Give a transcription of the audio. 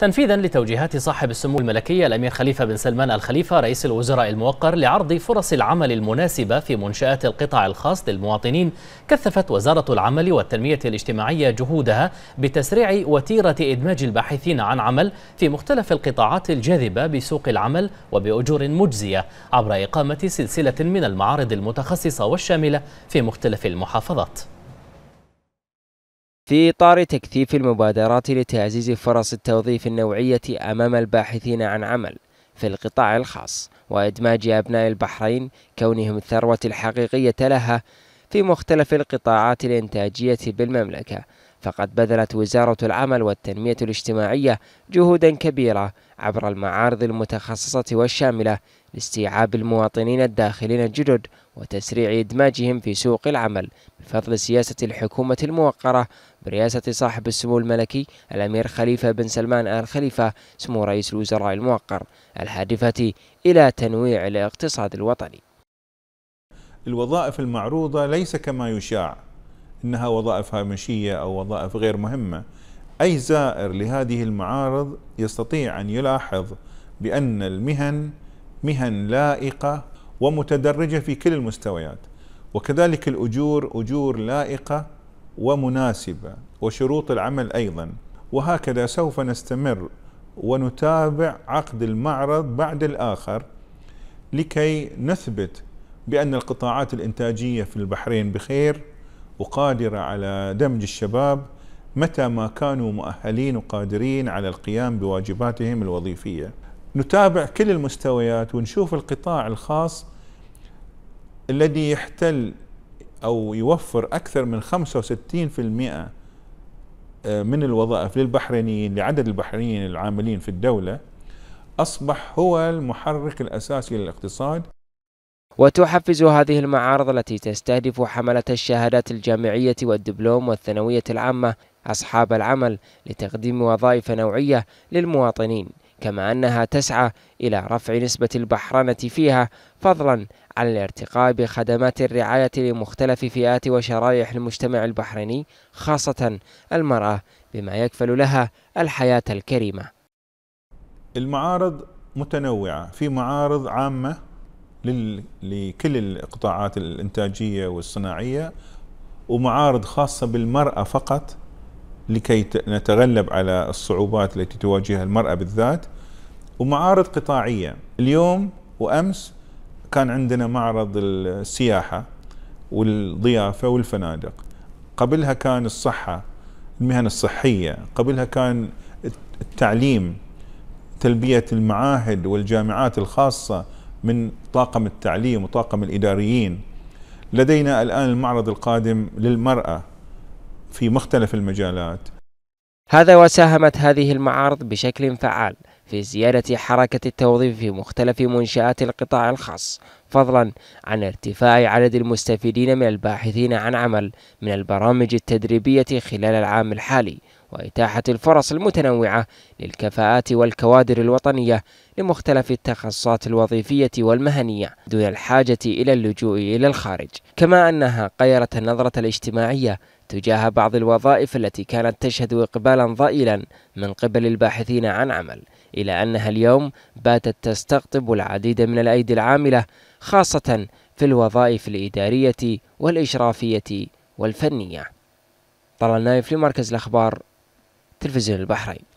تنفيذا لتوجيهات صاحب السمو الملكي الأمير خليفة بن سلمان الخليفة رئيس الوزراء الموقر لعرض فرص العمل المناسبة في منشآت القطاع الخاص للمواطنين كثفت وزارة العمل والتنمية الاجتماعية جهودها بتسريع وتيرة إدماج الباحثين عن عمل في مختلف القطاعات الجاذبة بسوق العمل وبأجور مجزية عبر إقامة سلسلة من المعارض المتخصصة والشاملة في مختلف المحافظات في إطار تكثيف المبادرات لتعزيز فرص التوظيف النوعية أمام الباحثين عن عمل في القطاع الخاص وإدماج أبناء البحرين كونهم الثروة الحقيقية لها في مختلف القطاعات الإنتاجية بالمملكة فقد بذلت وزارة العمل والتنمية الاجتماعية جهودا كبيرة عبر المعارض المتخصصة والشاملة لاستيعاب المواطنين الداخلين الجدد وتسريع إدماجهم في سوق العمل بفضل سياسة الحكومة الموقرة برئاسة صاحب السمو الملكي الأمير خليفة بن سلمان آل خليفة سمو رئيس الوزراء الموقر الهادفة إلى تنويع الاقتصاد الوطني الوظائف المعروضة ليس كما يشاع أنها وظائف هامشية أو وظائف غير مهمة أي زائر لهذه المعارض يستطيع أن يلاحظ بأن المهن مهن لائقه ومتدرجه في كل المستويات وكذلك الاجور اجور لائقه ومناسبه وشروط العمل ايضا وهكذا سوف نستمر ونتابع عقد المعرض بعد الاخر لكي نثبت بان القطاعات الانتاجيه في البحرين بخير وقادره على دمج الشباب متى ما كانوا مؤهلين وقادرين على القيام بواجباتهم الوظيفيه نتابع كل المستويات ونشوف القطاع الخاص الذي يحتل أو يوفر أكثر من 65% آه، من الوظائف للبحرينيين لعدد البحرينيين العاملين في الدولة أصبح هو المحرك الأساسي للاقتصاد وتحفز هذه المعارض التي تستهدف حملة الشهادات الجامعية والدبلوم والثانوية العامة أصحاب العمل لتقديم وظائف نوعية للمواطنين كما أنها تسعى إلى رفع نسبة البحرنة فيها فضلا عن الارتقاء بخدمات الرعاية لمختلف فئات وشرائح المجتمع البحريني خاصة المرأة بما يكفل لها الحياة الكريمة المعارض متنوعة في معارض عامة لكل القطاعات الإنتاجية والصناعية ومعارض خاصة بالمرأة فقط لكي نتغلب على الصعوبات التي تواجهها المرأة بالذات ومعارض قطاعية اليوم وأمس كان عندنا معرض السياحة والضيافة والفنادق قبلها كان الصحة المهن الصحية قبلها كان التعليم تلبية المعاهد والجامعات الخاصة من طاقم التعليم وطاقم الإداريين لدينا الآن المعرض القادم للمرأة في مختلف المجالات هذا وساهمت هذه المعارض بشكل فعال في زيادة حركة التوظيف في مختلف منشآت القطاع الخاص فضلا عن ارتفاع عدد المستفيدين من الباحثين عن عمل من البرامج التدريبية خلال العام الحالي وإتاحة الفرص المتنوعة للكفاءات والكوادر الوطنية لمختلف التخصصات الوظيفية والمهنية دون الحاجة إلى اللجوء إلى الخارج كما أنها قيرت النظرة الاجتماعية تجاه بعض الوظائف التي كانت تشهد إقبالا ضئيلا من قبل الباحثين عن عمل إلى أنها اليوم باتت تستقطب العديد من الأيدي العاملة خاصة في الوظائف الإدارية والإشرافية والفنية طلال نايف لمركز الأخبار تلفزيون البحرين